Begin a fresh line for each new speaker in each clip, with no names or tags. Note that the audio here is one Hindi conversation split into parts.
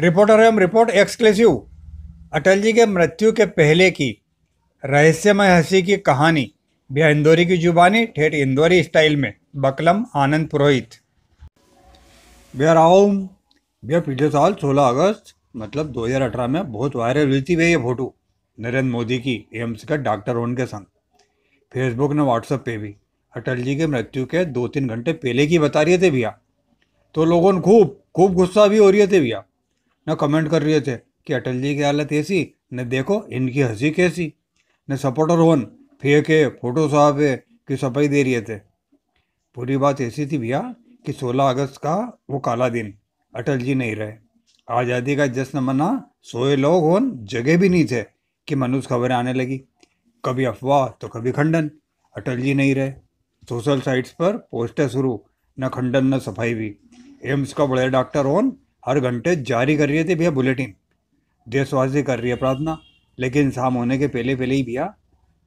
रिपोर्टर एम रिपोर्ट एक्सक्लूसिव अटल जी के मृत्यु के पहले की रहस्यमय हंसी की कहानी भैया इंदौरी की जुबानी ठेठ इंदौरी स्टाइल में बकलम आनंद पुरोहित भैया राह भैया पिछले साल 16 अगस्त मतलब 2018 में बहुत वायरल हुई थी भैया ये फोटो नरेंद्र मोदी की एम्स का डॉक्टर उनके के संग फेसबुक ने व्हाट्सएप पे भी अटल जी के मृत्यु के दो तीन घंटे पहले की बता रहे थे भैया तो लोगों ने खूब खूब गुस्सा भी हो रही थे भैया न कमेंट कर रहे थे कि अटल जी की हालत ऐसी न देखो इनकी हंसी कैसी न सपोर्टर वन फेंके फोटो साहब है कि सफाई दे रहे थे पूरी बात ऐसी थी भैया कि 16 अगस्त का वो काला दिन अटल जी नहीं रहे आज़ादी का जश्न मना सोए लोग होन जगह भी नहीं थे कि मनुष्य खबरें आने लगी कभी अफवाह तो कभी खंडन अटल जी नहीं रहे सोशल साइट्स पर पोस्टें शुरू न खंडन न सफाई भी एम्स का बड़े डॉक्टर होन हर घंटे जारी कर रही थी भैया बुलेटिन देशवासी कर रही है प्रार्थना लेकिन शाम होने के पहले पहले ही भैया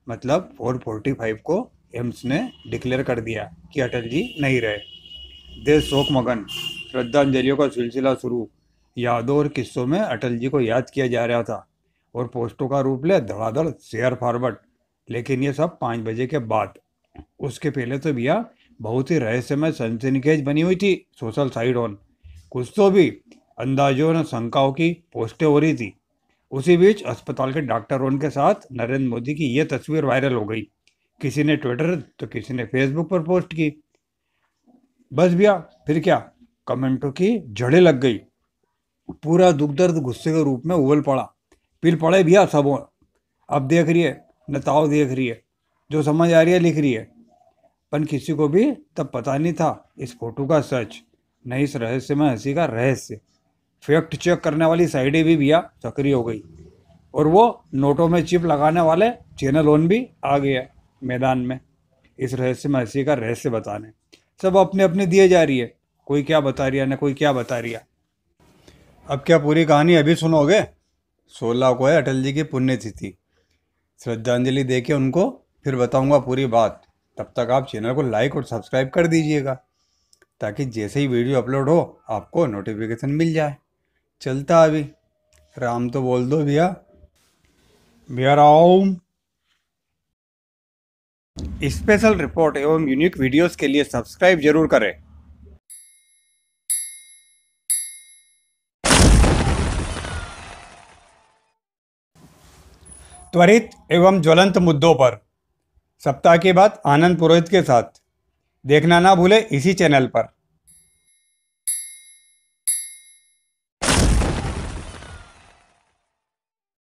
मतलब 445 को एम्स ने डिक्लेयर कर दिया कि अटल जी नहीं रहे देश शोक मगन श्रद्धांजलियों का सिलसिला शुरू यादों और किस्सों में अटल जी को याद किया जा रहा था और पोस्टों का रूप ले धड़ाधड़ शेयर फॉरवर्ड लेकिन ये सब पाँच बजे के बाद उसके पहले तो भैया बहुत ही रहस्यमय सनसनीखेज बनी हुई थी सोशल साइड ऑन कुछ तो भी अंदाजों और शंकाओं की पोस्टें हो रही थी उसी बीच अस्पताल के डॉक्टरों उनके साथ नरेंद्र मोदी की यह तस्वीर वायरल हो गई किसी ने ट्विटर तो किसी ने फेसबुक पर पोस्ट की बस भैया फिर क्या कमेंटों की जड़ें लग गई पूरा दुख दर्द गुस्से के रूप में उबल पड़ा पिल पड़े भैया सब अब देख रही है नताव देख रही है जो समझ आ रही है लिख रही है पर किसी को भी तब पता नहीं था इस फोटो का सच नहीं इस रहस्य में हंसी का रहस्य फैक्ट चेक करने वाली साइडें भी भैया सक्रिय हो गई और वो नोटों में चिप लगाने वाले चैनल ऑन भी आ गया मैदान में इस रहस्य में हंसी का रहस्य बताने सब अपने अपने दिए जा रही है कोई क्या बता रही है ना कोई क्या बता रही है अब क्या पूरी कहानी अभी सुनोगे सोलह को है अटल जी की पुण्यतिथि श्रद्धांजलि दे के उनको फिर बताऊंगा पूरी बात तब तक आप चैनल को लाइक और सब्सक्राइब कर दीजिएगा ताकि जैसे ही वीडियो अपलोड हो आपको नोटिफिकेशन मिल जाए चलता अभी राम तो बोल दो भैया भैया राम स्पेशल रिपोर्ट एवं यूनिक वीडियोस के लिए सब्सक्राइब जरूर करें त्वरित एवं ज्वलंत मुद्दों पर सप्ताह के बाद आनंद पुरोहित के साथ देखना ना भूले इसी चैनल पर